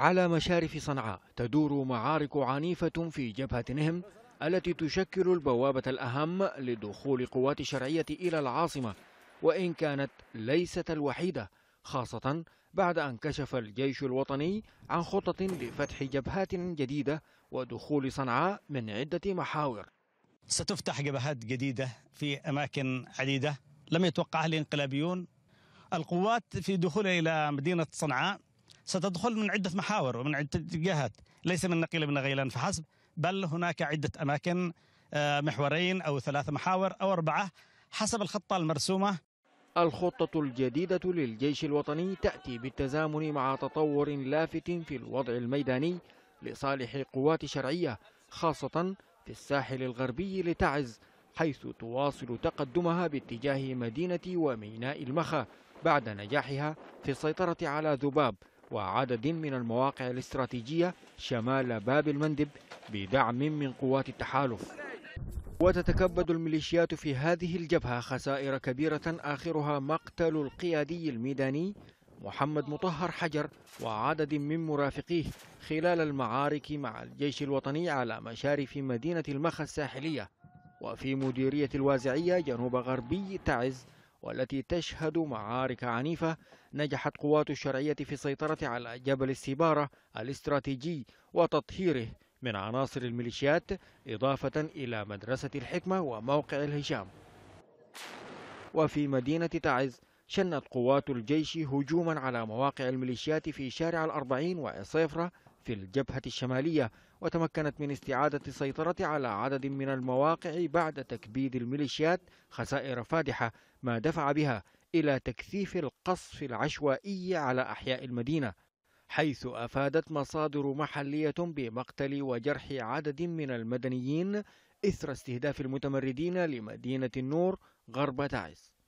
على مشارف صنعاء تدور معارك عنيفة في جبهة نهم التي تشكل البوابة الأهم لدخول قوات الشرعية إلى العاصمة وإن كانت ليست الوحيدة خاصة بعد أن كشف الجيش الوطني عن خطة لفتح جبهات جديدة ودخول صنعاء من عدة محاور ستفتح جبهات جديدة في أماكن عديدة لم يتوقعها الانقلابيون القوات في دخولها إلى مدينة صنعاء ستدخل من عدة محاور ومن عدة جهات ليس من نقيل بن غيلان فحسب بل هناك عدة أماكن آه، محورين أو ثلاثة محاور أو أربعة حسب الخطة المرسومة الخطة الجديدة للجيش الوطني تأتي بالتزامن مع تطور لافت في الوضع الميداني لصالح قوات شرعية خاصة في الساحل الغربي لتعز حيث تواصل تقدمها باتجاه مدينة وميناء المخا بعد نجاحها في السيطرة على ذباب وعدد من المواقع الاستراتيجية شمال باب المندب بدعم من قوات التحالف وتتكبد الميليشيات في هذه الجبهة خسائر كبيرة آخرها مقتل القيادي الميداني محمد مطهر حجر وعدد من مرافقيه خلال المعارك مع الجيش الوطني على مشارف مدينة المخا الساحلية وفي مديرية الوازعية جنوب غربي تعز والتي تشهد معارك عنيفة نجحت قوات الشرعية في السيطرة على جبل السبارة الاستراتيجي وتطهيره من عناصر الميليشيات إضافة إلى مدرسة الحكمة وموقع الهشام وفي مدينة تعز شنت قوات الجيش هجوما على مواقع الميليشيات في شارع الأربعين وإصيفرة في الجبهة الشمالية وتمكنت من استعادة السيطرة على عدد من المواقع بعد تكبيد الميليشيات خسائر فادحة ما دفع بها إلى تكثيف القصف العشوائي على أحياء المدينة حيث أفادت مصادر محلية بمقتل وجرح عدد من المدنيين إثر استهداف المتمردين لمدينة النور غرب تعز